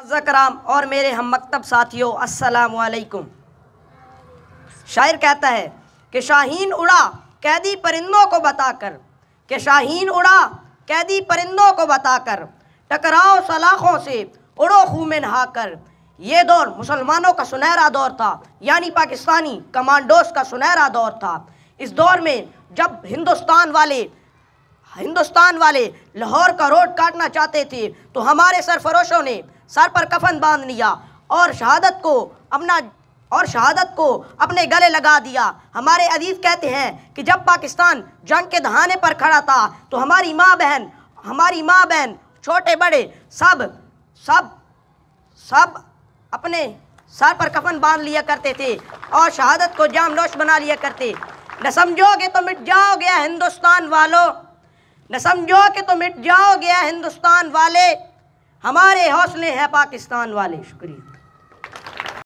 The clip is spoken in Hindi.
कराम और मेरे हम मकतब साथियों असलकुम शायर कहता है कि शाहीन उड़ा कैदी परिंदों को बताकर कि शाहीन उड़ा कैदी परिंदों को बताकर टकराओ सलाखों से उड़ो में नहाकर ये दौर मुसलमानों का सुनहरा दौर था यानी पाकिस्तानी कमांडोस का सुनहरा दौर था इस दौर में जब हिंदुस्तान वाले हिंदुस्तान वाले लाहौर का रोड काटना चाहते थे तो हमारे सरफरोशों ने सर पर कफन बांध लिया और शहादत को अपना और शहादत को अपने गले लगा दिया हमारे अजीज़ कहते हैं कि जब पाकिस्तान जंग के दहाने पर खड़ा था तो हमारी माँ बहन हमारी माँ बहन छोटे बड़े सब सब सब अपने सर पर कफन बांध लिया करते थे और शहादत को जाम नोश बना लिया करते न समझोगे तो मिट जाओगे हिंदुस्तान वालों न समझो कि तो मिट जाओगे हिंदुस्तान वाले हमारे हौसले हैं पाकिस्तान वाले शुक्रिया